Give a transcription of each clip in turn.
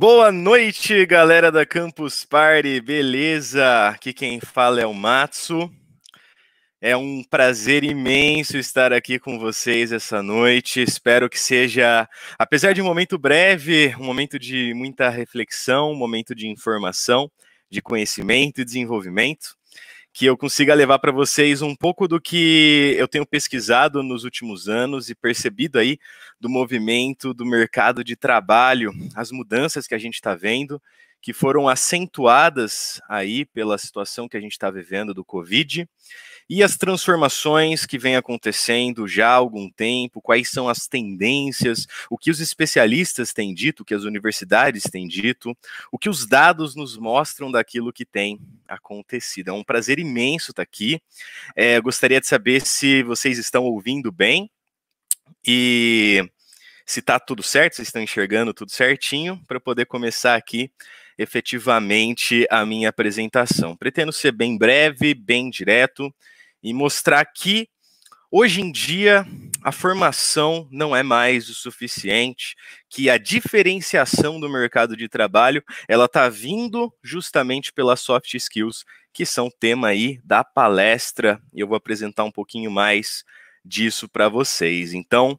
Boa noite, galera da Campus Party, beleza? Aqui quem fala é o Matsu. É um prazer imenso estar aqui com vocês essa noite. Espero que seja, apesar de um momento breve, um momento de muita reflexão, um momento de informação, de conhecimento e desenvolvimento que eu consiga levar para vocês um pouco do que eu tenho pesquisado nos últimos anos e percebido aí do movimento do mercado de trabalho, as mudanças que a gente está vendo, que foram acentuadas aí pela situação que a gente está vivendo do Covid e as transformações que vêm acontecendo já há algum tempo, quais são as tendências, o que os especialistas têm dito, o que as universidades têm dito, o que os dados nos mostram daquilo que tem acontecido. É um prazer imenso estar aqui. É, gostaria de saber se vocês estão ouvindo bem e se está tudo certo, se estão enxergando tudo certinho, para poder começar aqui efetivamente a minha apresentação. Pretendo ser bem breve, bem direto e mostrar que hoje em dia a formação não é mais o suficiente, que a diferenciação do mercado de trabalho ela está vindo justamente pelas soft skills, que são tema aí da palestra, e eu vou apresentar um pouquinho mais disso para vocês. Então,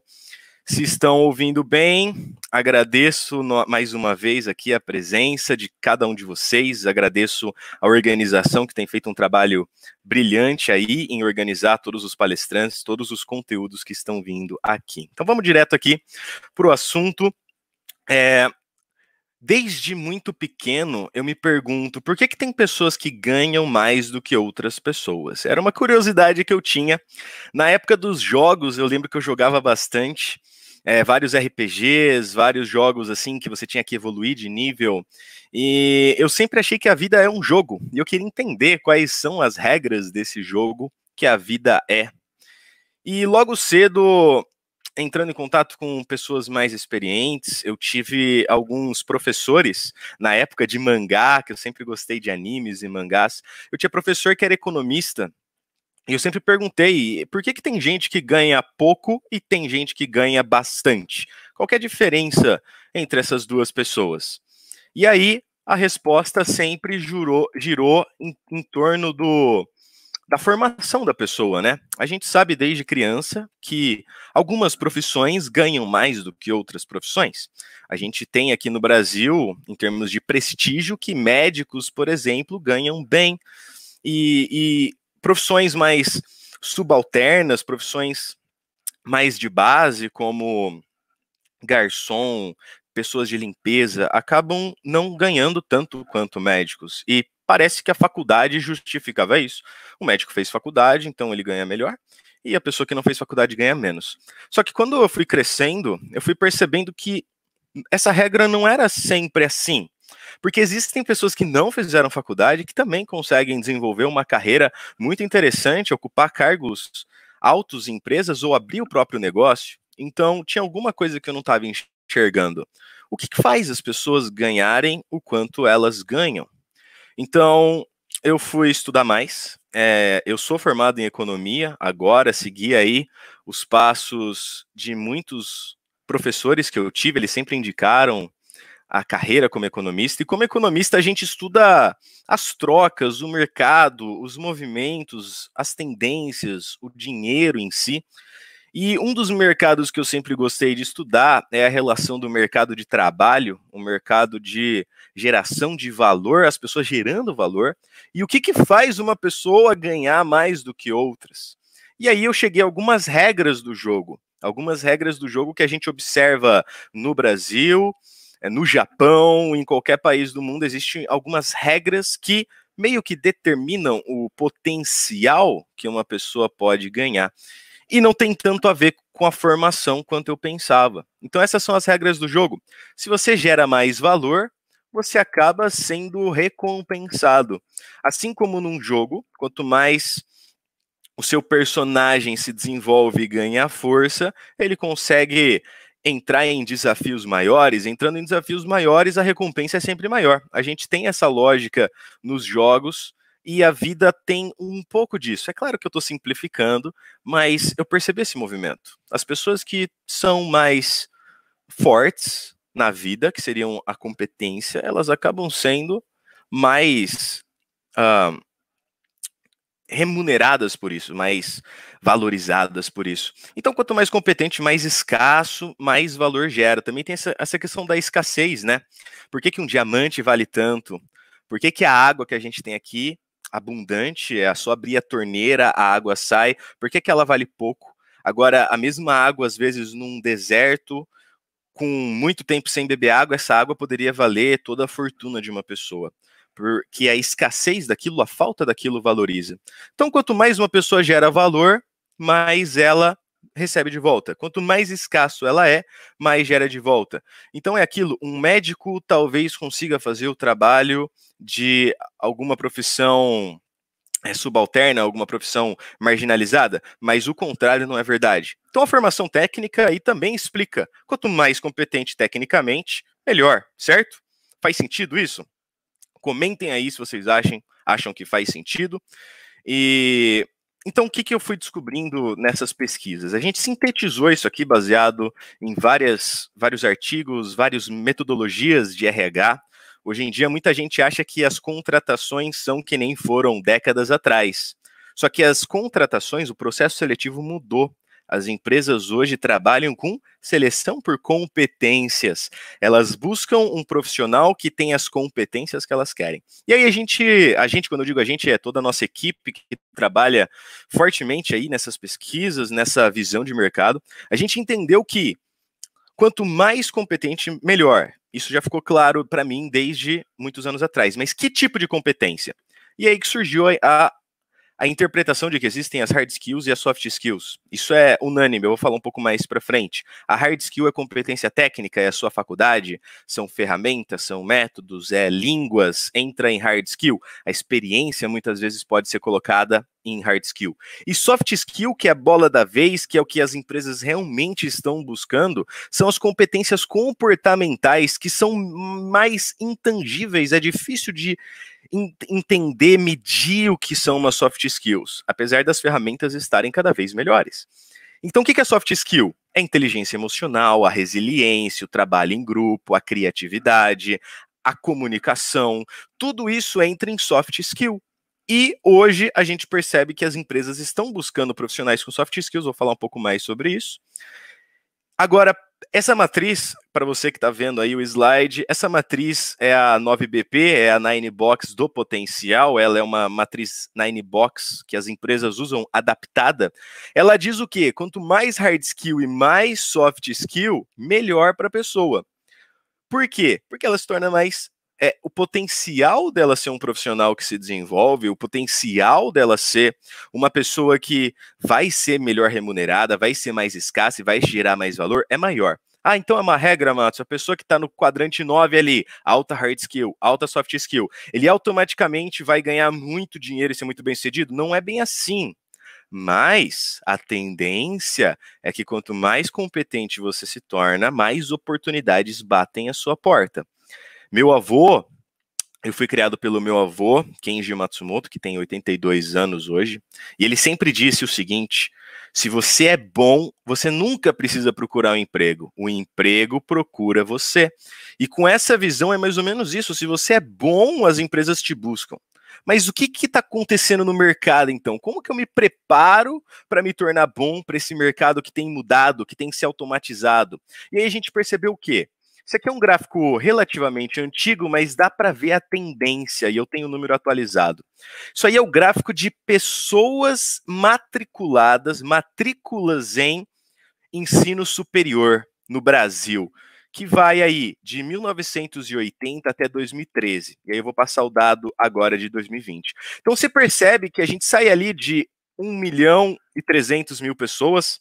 se estão ouvindo bem, Agradeço mais uma vez aqui a presença de cada um de vocês, agradeço a organização que tem feito um trabalho brilhante aí em organizar todos os palestrantes, todos os conteúdos que estão vindo aqui. Então vamos direto aqui para o assunto. É, desde muito pequeno eu me pergunto por que, que tem pessoas que ganham mais do que outras pessoas. Era uma curiosidade que eu tinha. Na época dos jogos, eu lembro que eu jogava bastante é, vários RPGs, vários jogos assim que você tinha que evoluir de nível. E eu sempre achei que a vida é um jogo. E eu queria entender quais são as regras desse jogo que a vida é. E logo cedo, entrando em contato com pessoas mais experientes, eu tive alguns professores na época de mangá, que eu sempre gostei de animes e mangás. Eu tinha professor que era economista eu sempre perguntei por que, que tem gente que ganha pouco e tem gente que ganha bastante? Qual é a diferença entre essas duas pessoas? E aí a resposta sempre jurou, girou em, em torno do, da formação da pessoa, né? A gente sabe desde criança que algumas profissões ganham mais do que outras profissões. A gente tem aqui no Brasil, em termos de prestígio, que médicos, por exemplo, ganham bem. E, e, profissões mais subalternas, profissões mais de base, como garçom, pessoas de limpeza, acabam não ganhando tanto quanto médicos. E parece que a faculdade justificava isso. O médico fez faculdade, então ele ganha melhor, e a pessoa que não fez faculdade ganha menos. Só que quando eu fui crescendo, eu fui percebendo que essa regra não era sempre assim. Porque existem pessoas que não fizeram faculdade que também conseguem desenvolver uma carreira muito interessante, ocupar cargos altos em empresas ou abrir o próprio negócio. Então, tinha alguma coisa que eu não estava enxergando. O que, faz as pessoas ganharem o quanto elas ganham? Então, eu fui estudar mais. É, eu sou formado em economia agora, segui aí os passos de muitos professores que eu tive, eles sempre indicaram a carreira como economista, e como economista a gente estuda as trocas, o mercado, os movimentos, as tendências, o dinheiro em si. E um dos mercados que eu sempre gostei de estudar é a relação do mercado de trabalho, o mercado de geração de valor, as pessoas gerando valor, e o que, que faz uma pessoa ganhar mais do que outras. E aí eu cheguei a algumas regras do jogo, algumas regras do jogo que a gente observa no Brasil, é, no Japão, em qualquer país do mundo, existem algumas regras que meio que determinam o potencial que uma pessoa pode ganhar. E não tem tanto a ver com a formação quanto eu pensava. Então, essas são as regras do jogo. Se você gera mais valor, você acaba sendo recompensado. Assim como num jogo, quanto mais o seu personagem se desenvolve e ganha força, ele consegue entrar em desafios maiores, entrando em desafios maiores, a recompensa é sempre maior. A gente tem essa lógica nos jogos e a vida tem um pouco disso. É claro que eu estou simplificando, mas eu percebi esse movimento. As pessoas que são mais fortes na vida, que seriam a competência, elas acabam sendo mais uh, remuneradas por isso, mais valorizadas por isso. Então, quanto mais competente, mais escasso, mais valor gera. Também tem essa, essa questão da escassez, né? Por que, que um diamante vale tanto? Por que, que a água que a gente tem aqui, abundante, é só abrir a torneira, a água sai? Por que, que ela vale pouco? Agora, a mesma água, às vezes, num deserto, com muito tempo sem beber água, essa água poderia valer toda a fortuna de uma pessoa. Porque a escassez daquilo, a falta daquilo valoriza. Então, quanto mais uma pessoa gera valor, mais ela recebe de volta. Quanto mais escasso ela é, mais gera de volta. Então é aquilo, um médico talvez consiga fazer o trabalho de alguma profissão é subalterna, alguma profissão marginalizada, mas o contrário não é verdade. Então a formação técnica aí também explica. Quanto mais competente tecnicamente, melhor, certo? Faz sentido isso? Comentem aí se vocês acham, acham que faz sentido. E então, o que, que eu fui descobrindo nessas pesquisas? A gente sintetizou isso aqui baseado em várias, vários artigos, várias metodologias de RH. Hoje em dia, muita gente acha que as contratações são que nem foram décadas atrás. Só que as contratações, o processo seletivo mudou. As empresas hoje trabalham com seleção por competências. Elas buscam um profissional que tem as competências que elas querem. E aí a gente, a gente, quando eu digo a gente, é toda a nossa equipe que trabalha fortemente aí nessas pesquisas, nessa visão de mercado. A gente entendeu que quanto mais competente, melhor. Isso já ficou claro para mim desde muitos anos atrás. Mas que tipo de competência? E aí que surgiu a a interpretação de que existem as hard skills e as soft skills. Isso é unânime, eu vou falar um pouco mais para frente. A hard skill é competência técnica, é a sua faculdade, são ferramentas, são métodos, é línguas, entra em hard skill. A experiência muitas vezes pode ser colocada em hard skill. E soft skill, que é a bola da vez, que é o que as empresas realmente estão buscando, são as competências comportamentais que são mais intangíveis, é difícil de entender, medir o que são umas soft skills, apesar das ferramentas estarem cada vez melhores. Então, o que é soft skill? É a inteligência emocional, a resiliência, o trabalho em grupo, a criatividade, a comunicação, tudo isso entra em soft skill. E hoje a gente percebe que as empresas estão buscando profissionais com soft skills, vou falar um pouco mais sobre isso. Agora, essa matriz, para você que está vendo aí o slide, essa matriz é a 9BP, é a 9 Box do potencial, ela é uma matriz 9 Box que as empresas usam adaptada. Ela diz o quê? Quanto mais hard skill e mais soft skill, melhor para a pessoa. Por quê? Porque ela se torna mais é, o potencial dela ser um profissional que se desenvolve, o potencial dela ser uma pessoa que vai ser melhor remunerada, vai ser mais escassa e vai gerar mais valor é maior. Ah, então é uma regra, Matos. A pessoa que está no quadrante 9 ali, alta hard skill, alta soft skill, ele automaticamente vai ganhar muito dinheiro e ser muito bem sucedido? Não é bem assim. Mas a tendência é que quanto mais competente você se torna, mais oportunidades batem à sua porta. Meu avô, eu fui criado pelo meu avô, Kenji Matsumoto, que tem 82 anos hoje, e ele sempre disse o seguinte: se você é bom, você nunca precisa procurar um emprego. O emprego procura você. E com essa visão é mais ou menos isso. Se você é bom, as empresas te buscam. Mas o que está acontecendo no mercado então? Como que eu me preparo para me tornar bom para esse mercado que tem mudado, que tem se automatizado? E aí a gente percebeu o quê? Isso aqui é um gráfico relativamente antigo, mas dá para ver a tendência, e eu tenho o número atualizado. Isso aí é o gráfico de pessoas matriculadas, matrículas em ensino superior no Brasil, que vai aí de 1980 até 2013. E aí eu vou passar o dado agora de 2020. Então você percebe que a gente sai ali de 1 milhão e 300 mil pessoas,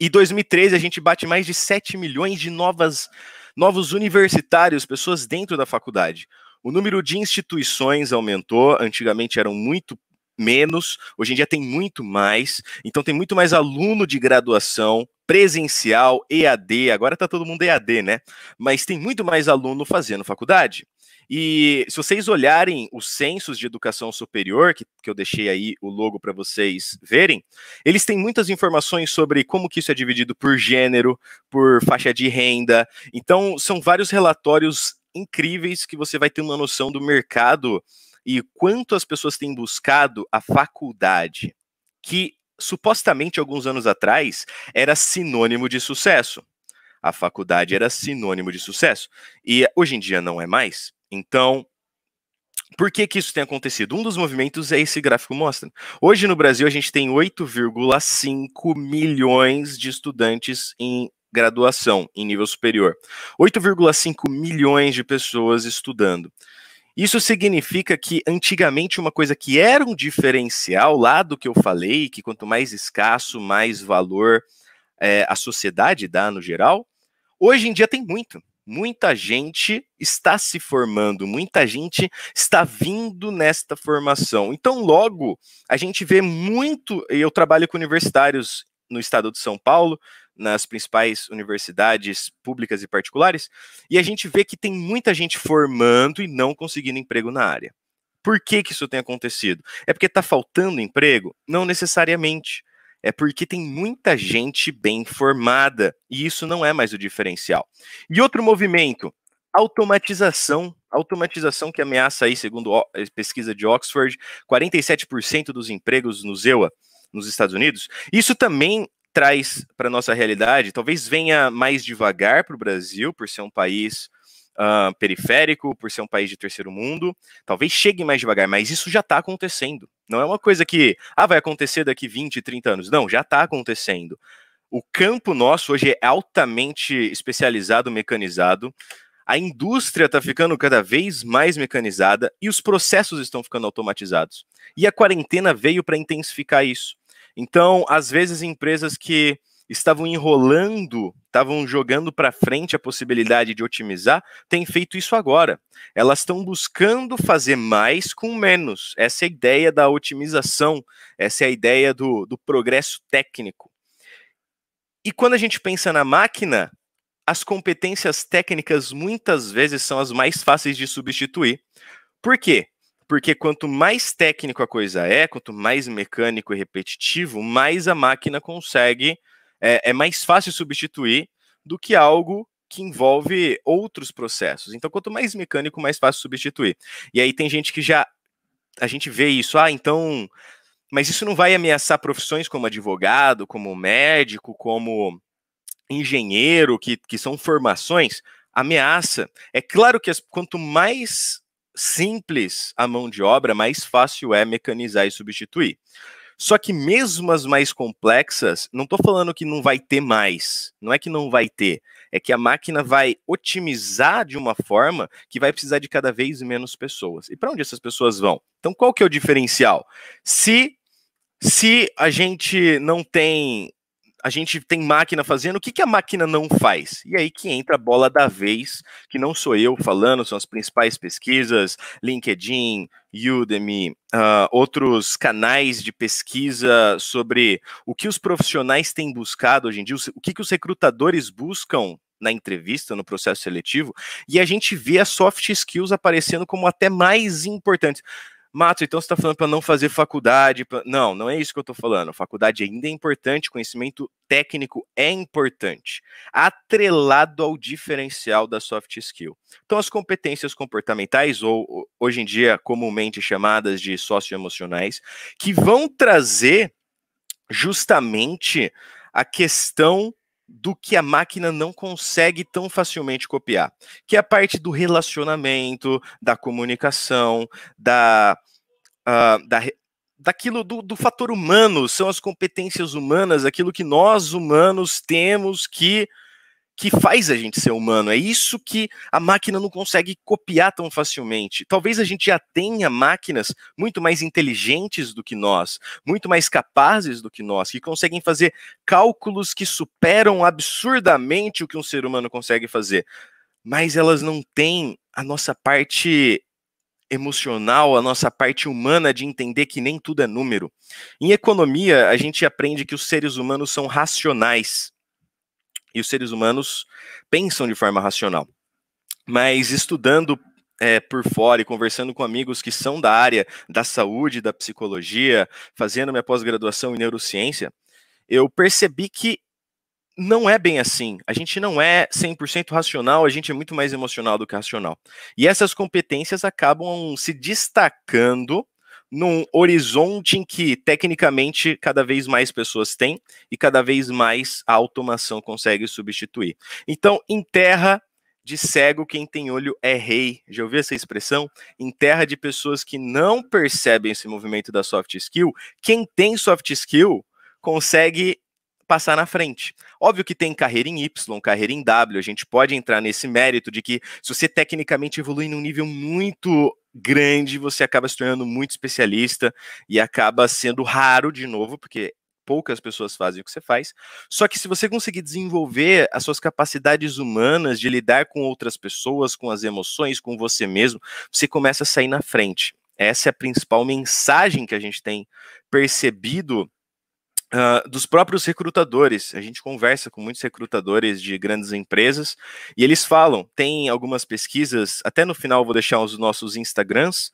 e 2013 a gente bate mais de 7 milhões de novas novos universitários, pessoas dentro da faculdade. O número de instituições aumentou, antigamente eram muito menos, hoje em dia tem muito mais, então tem muito mais aluno de graduação presencial, EAD, agora está todo mundo EAD, né? Mas tem muito mais aluno fazendo faculdade. E se vocês olharem os censos de educação superior, que, que eu deixei aí o logo para vocês verem, eles têm muitas informações sobre como que isso é dividido por gênero, por faixa de renda. Então, são vários relatórios incríveis que você vai ter uma noção do mercado e quanto as pessoas têm buscado a faculdade, que supostamente alguns anos atrás era sinônimo de sucesso. A faculdade era sinônimo de sucesso. E hoje em dia não é mais. Então, por que, que isso tem acontecido? Um dos movimentos é esse gráfico mostra. Hoje no Brasil a gente tem 8,5 milhões de estudantes em graduação, em nível superior. 8,5 milhões de pessoas estudando. Isso significa que antigamente uma coisa que era um diferencial lá do que eu falei, que quanto mais escasso, mais valor é, a sociedade dá no geral, hoje em dia tem muito muita gente está se formando, muita gente está vindo nesta formação. Então, logo, a gente vê muito, eu trabalho com universitários no estado de São Paulo, nas principais universidades públicas e particulares, e a gente vê que tem muita gente formando e não conseguindo emprego na área. Por que, que isso tem acontecido? É porque está faltando emprego? Não necessariamente é porque tem muita gente bem formada e isso não é mais o diferencial. E outro movimento, automatização. Automatização que ameaça aí, segundo a pesquisa de Oxford, 47% dos empregos no ZEUA, nos Estados Unidos. Isso também traz para nossa realidade, talvez venha mais devagar para o Brasil, por ser um país uh, periférico, por ser um país de terceiro mundo. Talvez chegue mais devagar, mas isso já está acontecendo. Não é uma coisa que ah, vai acontecer daqui 20, 30 anos. Não, já está acontecendo. O campo nosso hoje é altamente especializado, mecanizado. A indústria está ficando cada vez mais mecanizada e os processos estão ficando automatizados. E a quarentena veio para intensificar isso. Então, às vezes, empresas que estavam enrolando, estavam jogando para frente a possibilidade de otimizar, têm feito isso agora. Elas estão buscando fazer mais com menos. Essa é a ideia da otimização, essa é a ideia do, do progresso técnico. E quando a gente pensa na máquina, as competências técnicas muitas vezes são as mais fáceis de substituir. Por quê? Porque quanto mais técnico a coisa é, quanto mais mecânico e repetitivo, mais a máquina consegue é, é mais fácil substituir do que algo que envolve outros processos. Então, quanto mais mecânico, mais fácil substituir. E aí tem gente que já. A gente vê isso, ah, então. Mas isso não vai ameaçar profissões como advogado, como médico, como engenheiro, que, que são formações? Ameaça. É claro que as, quanto mais simples a mão de obra, mais fácil é mecanizar e substituir. Só que mesmo as mais complexas, não estou falando que não vai ter mais, não é que não vai ter, é que a máquina vai otimizar de uma forma que vai precisar de cada vez menos pessoas. E para onde essas pessoas vão? Então, qual que é o diferencial? Se se a gente não tem a gente tem máquina fazendo, o que, que a máquina não faz? E aí que entra a bola da vez, que não sou eu falando, são as principais pesquisas, LinkedIn, Udemy, uh, outros canais de pesquisa sobre o que os profissionais têm buscado hoje em dia, o que, que os recrutadores buscam na entrevista, no processo seletivo, e a gente vê as soft skills aparecendo como até mais importantes. Matos, então você está falando para não fazer faculdade. Pra... Não, não é isso que eu estou falando. Faculdade ainda é importante, conhecimento técnico é importante, atrelado ao diferencial da soft skill. Então, as competências comportamentais, ou hoje em dia comumente chamadas de socioemocionais, que vão trazer justamente a questão do que a máquina não consegue tão facilmente copiar, que é a parte do relacionamento, da comunicação, da ah, da, daquilo do, do, fator humano, são as competências humanas, aquilo que nós humanos temos que que faz a gente ser humano. É isso que a máquina não consegue copiar tão facilmente. Talvez a gente já tenha máquinas muito mais inteligentes do que nós, muito mais capazes do que nós, que conseguem fazer cálculos que superam absurdamente o que um ser humano consegue fazer. Mas elas não têm a nossa parte emocional, a nossa parte humana de entender que nem tudo é número. Em economia, a gente aprende que os seres humanos são racionais. E os seres humanos pensam de forma racional. Mas estudando é, por fora e conversando com amigos que são da área da saúde, da psicologia, fazendo minha pós-graduação em neurociência, eu percebi que não é bem assim. A gente não é 100% racional, a gente é muito mais emocional do que racional. E essas competências acabam se destacando num horizonte em que, tecnicamente, cada vez mais pessoas têm e cada vez mais a automação consegue substituir. Então, em terra de cego, quem tem olho é rei. Já ouviu essa expressão? Em terra de pessoas que não percebem esse movimento da soft skill, quem tem soft skill consegue passar na frente. Óbvio que tem carreira em Y, carreira em W, a gente pode entrar nesse mérito de que se você tecnicamente evoluir num nível muito grande, você acaba se tornando muito especialista e acaba sendo raro de novo, porque poucas pessoas fazem o que você faz. Só que se você conseguir desenvolver as suas capacidades humanas de lidar com outras pessoas, com as emoções, com você mesmo, você começa a sair na frente. Essa é a principal mensagem que a gente tem percebido Uh, dos próprios recrutadores. A gente conversa com muitos recrutadores de grandes empresas e eles falam. Tem algumas pesquisas, até no final vou deixar os nossos Instagrams,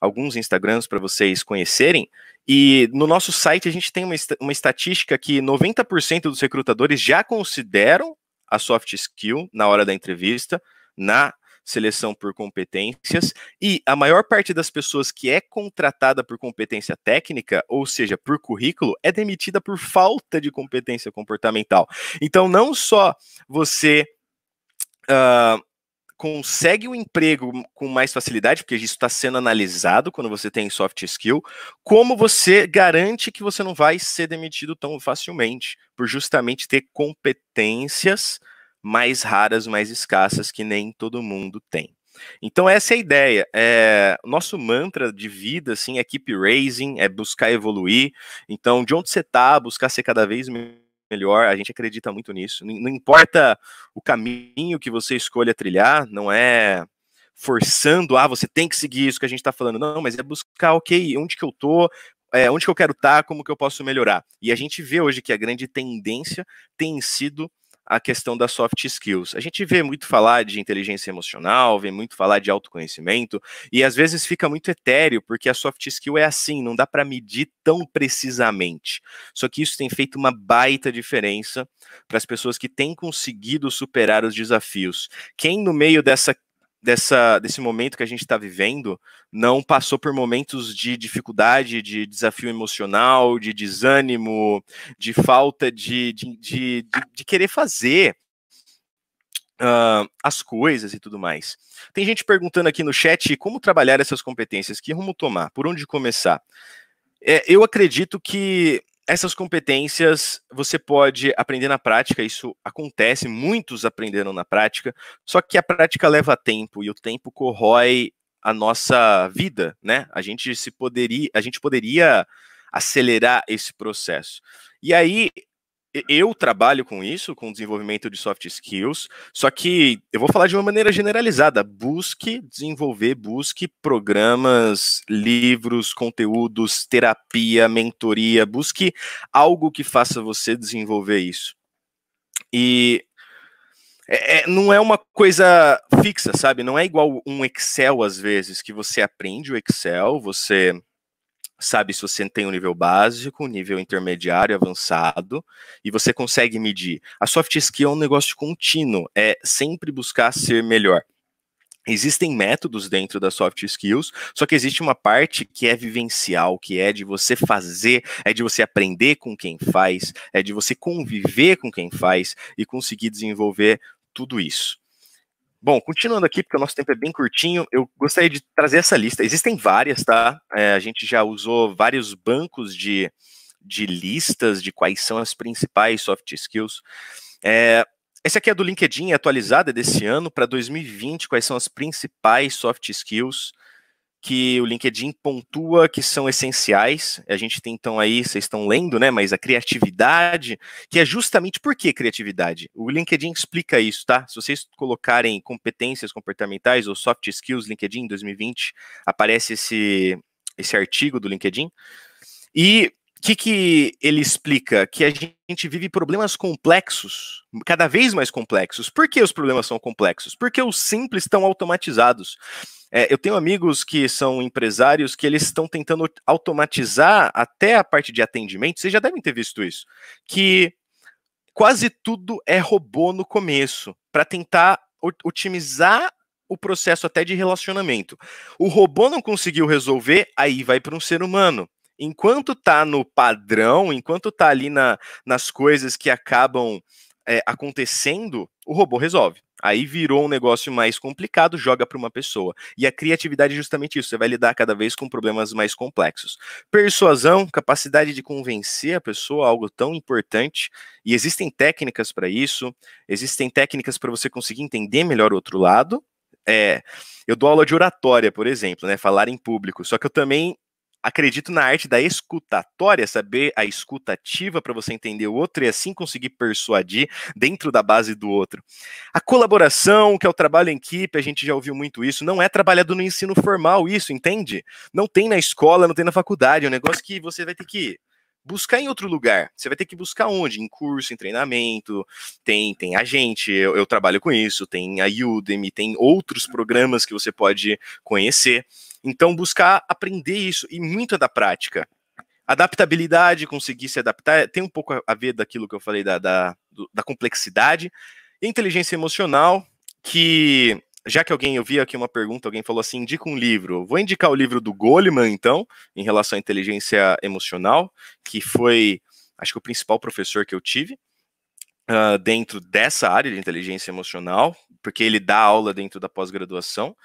alguns Instagrams para vocês conhecerem. E no nosso site a gente tem uma, uma estatística que 90% dos recrutadores já consideram a soft skill na hora da entrevista, na seleção por competências, e a maior parte das pessoas que é contratada por competência técnica, ou seja, por currículo, é demitida por falta de competência comportamental. Então, não só você. Uh, consegue o um emprego com mais facilidade, porque isso está sendo analisado quando você tem soft skill, como você garante que você não vai ser demitido tão facilmente, por justamente ter competências mais raras, mais escassas, que nem todo mundo tem. Então essa é a ideia. É, nosso mantra de vida, assim, é keep raising, é buscar evoluir. Então, de onde você está, buscar ser cada vez melhor. A gente acredita muito nisso. Não importa o caminho que você escolha trilhar, não é forçando, ah, você tem que seguir isso que a gente está falando. Não, mas é buscar, ok, onde que eu tô, é, onde que eu quero estar, tá, como que eu posso melhorar. E a gente vê hoje que a grande tendência tem sido a questão das soft skills. A gente vê muito falar de inteligência emocional, vê muito falar de autoconhecimento, e às vezes fica muito etéreo, porque a soft skill é assim, não dá para medir tão precisamente. Só que isso tem feito uma baita diferença para as pessoas que têm conseguido superar os desafios. Quem no meio dessa dessa, desse momento que a gente está vivendo não passou por momentos de dificuldade, de desafio emocional, de desânimo, de falta de, de, de, de querer fazer uh, as coisas e tudo mais. Tem gente perguntando aqui no chat como trabalhar essas competências, que rumo tomar, por onde começar. É, eu acredito que essas competências você pode aprender na prática, isso acontece, muitos aprenderam na prática, só que a prática leva tempo e o tempo corrói a nossa vida, né? A gente se poderia, a gente poderia acelerar esse processo. E aí eu trabalho com isso, com desenvolvimento de soft skills, só que eu vou falar de uma maneira generalizada. Busque desenvolver, busque programas, livros, conteúdos, terapia, mentoria, busque algo que faça você desenvolver isso. E é, é não é uma coisa fixa, sabe? Não é igual um Excel às vezes, que você aprende o Excel, você sabe se você tem um nível básico, um nível intermediário, avançado, e você consegue medir. A soft skill é um negócio contínuo, é sempre buscar ser melhor. Existem métodos dentro das soft skills, só que existe uma parte que é vivencial, que é de você fazer, é de você aprender com quem faz, é de você conviver com quem faz e conseguir desenvolver tudo isso. Bom, continuando aqui, porque o nosso tempo é bem curtinho, eu gostaria de trazer essa lista. Existem várias, tá? É, a gente já usou vários bancos de, de listas de quais são as principais soft skills. É, esse aqui é do LinkedIn, atualizada é desse ano para 2020, quais são as principais soft skills que o LinkedIn pontua que são essenciais. A gente tem então aí, vocês estão lendo, né? Mas a criatividade, que é justamente por que criatividade? O LinkedIn explica isso, tá? Se vocês colocarem competências comportamentais ou soft skills LinkedIn 2020, aparece esse, esse artigo do LinkedIn. E que, que ele explica? Que a gente vive problemas complexos, cada vez mais complexos. Por que os problemas são complexos? Porque os simples estão automatizados. É, eu tenho amigos que são empresários que eles estão tentando automatizar até a parte de atendimento. Vocês já devem ter visto isso. Que quase tudo é robô no começo, para tentar otimizar o processo até de relacionamento. O robô não conseguiu resolver, aí vai para um ser humano enquanto tá no padrão, enquanto tá ali na, nas coisas que acabam é, acontecendo, o robô resolve. Aí virou um negócio mais complicado, joga para uma pessoa. E a criatividade é justamente isso, você vai lidar cada vez com problemas mais complexos. Persuasão, capacidade de convencer a pessoa, algo tão importante, e existem técnicas para isso, existem técnicas para você conseguir entender melhor o outro lado. É, eu dou aula de oratória, por exemplo, né, falar em público, só que eu também Acredito na arte da escutatória, saber a escutativa para você entender o outro e assim conseguir persuadir dentro da base do outro. A colaboração, que é o trabalho em equipe, a gente já ouviu muito isso, não é trabalhado no ensino formal, isso, entende? Não tem na escola, não tem na faculdade, é um negócio que você vai ter que buscar em outro lugar. Você vai ter que buscar onde? Em curso, em treinamento, tem tem a gente, eu, eu trabalho com isso, tem a Udemy, tem outros programas que você pode conhecer. Então, buscar aprender isso e muito é da prática. Adaptabilidade, conseguir se adaptar, é, tem um pouco a ver daquilo que eu falei da, da, da complexidade. Inteligência emocional, que já que alguém, eu vi aqui uma pergunta, alguém falou assim: indica um livro. Vou indicar o livro do Goleman, então, em relação à inteligência emocional, que foi, acho que, o principal professor que eu tive. Uh, dentro dessa área de inteligência emocional, porque ele dá aula dentro da pós-graduação.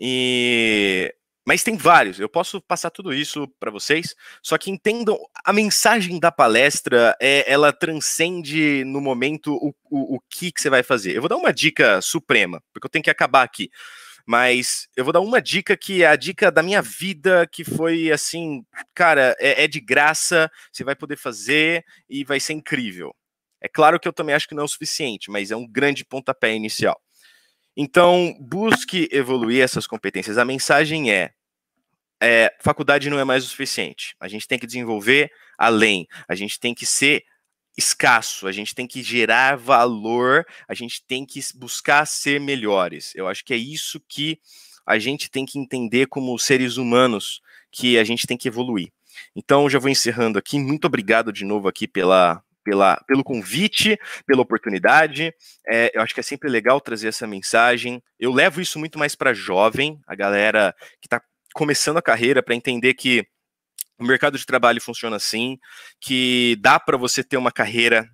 E mas tem vários, eu posso passar tudo isso para vocês, só que entendam, a mensagem da palestra, é, ela transcende no momento o, o, o que, que você vai fazer. Eu vou dar uma dica suprema, porque eu tenho que acabar aqui mas eu vou dar uma dica que é a dica da minha vida, que foi assim, cara, é, é, de graça, você vai poder fazer e vai ser incrível. É claro que eu também acho que não é o suficiente, mas é um grande pontapé inicial. Então, busque evoluir essas competências. A mensagem é: é, faculdade não é mais o suficiente. A gente tem que desenvolver além, a gente tem que ser escasso, a gente tem que gerar valor, a gente tem que buscar ser melhores. Eu acho que é isso que a gente tem que entender como seres humanos, que a gente tem que evoluir. Então, já vou encerrando aqui. Muito obrigado de novo aqui pela, pela, pelo convite, pela oportunidade. É, eu acho que é sempre legal trazer essa mensagem. Eu levo isso muito mais para jovem, a galera que está começando a carreira para entender que o mercado de trabalho funciona assim, que dá para você ter uma carreira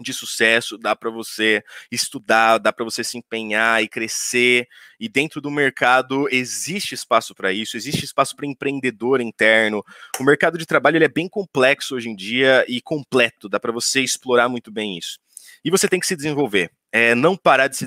de sucesso, dá para você estudar, dá para você se empenhar e crescer. E dentro do mercado existe espaço para isso, existe espaço para empreendedor interno. O mercado de trabalho ele é bem complexo hoje em dia e completo, dá para você explorar muito bem isso. E você tem que se desenvolver. É, não parar de se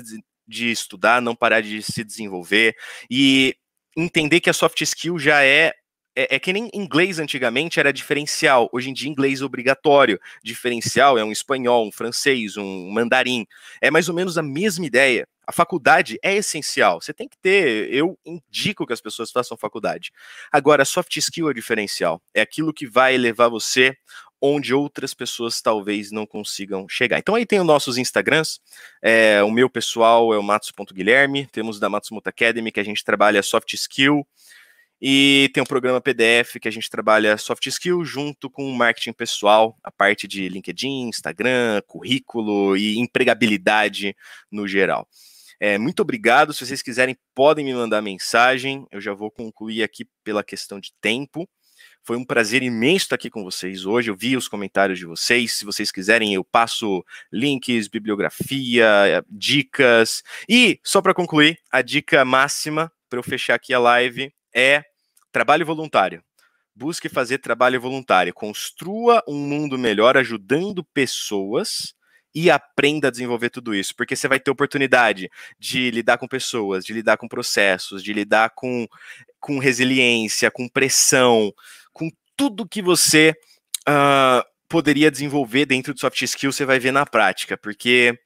de estudar, não parar de se desenvolver e entender que a soft skill já é é, é, que nem inglês antigamente era diferencial. Hoje em dia, inglês é obrigatório. Diferencial é um espanhol, um francês, um mandarim. É mais ou menos a mesma ideia. A faculdade é essencial. Você tem que ter. Eu indico que as pessoas façam faculdade. Agora, soft skill é diferencial. É aquilo que vai levar você onde outras pessoas talvez não consigam chegar. Então aí tem os nossos Instagrams, é, o meu pessoal é o matos.guilherme, temos da Matos Muta Academy, que a gente trabalha soft skill, e tem um programa PDF que a gente trabalha soft skill junto com marketing pessoal, a parte de LinkedIn, Instagram, currículo e empregabilidade no geral. É, muito obrigado. Se vocês quiserem, podem me mandar mensagem. Eu já vou concluir aqui pela questão de tempo. Foi um prazer imenso estar aqui com vocês hoje. Eu vi os comentários de vocês. Se vocês quiserem, eu passo links, bibliografia, eh, dicas. E, só para concluir, a dica máxima para eu fechar aqui a live é trabalho voluntário. Busque fazer trabalho voluntário. Construa um mundo melhor ajudando pessoas e aprenda a desenvolver tudo isso, porque você vai ter oportunidade de lidar com pessoas, de lidar com processos, de lidar com, com resiliência, com pressão, com tudo que você uh, poderia desenvolver dentro do soft skill, você vai ver na prática, porque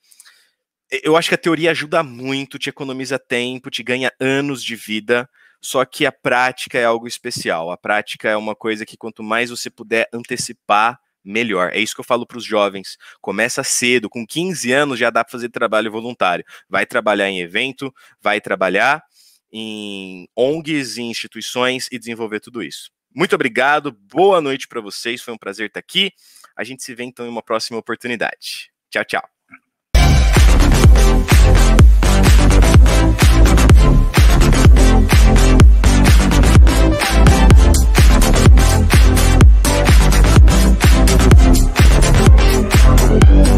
eu acho que a teoria ajuda muito, te economiza tempo, te ganha anos de vida, só que a prática é algo especial. A prática é uma coisa que quanto mais você puder antecipar, melhor. É isso que eu falo para os jovens. Começa cedo, com 15 anos já dá para fazer trabalho voluntário. Vai trabalhar em evento, vai trabalhar em ONGs, em instituições e desenvolver tudo isso. Muito obrigado, boa noite para vocês, foi um prazer estar aqui. A gente se vê então em uma próxima oportunidade. Tchau, tchau. Thank you.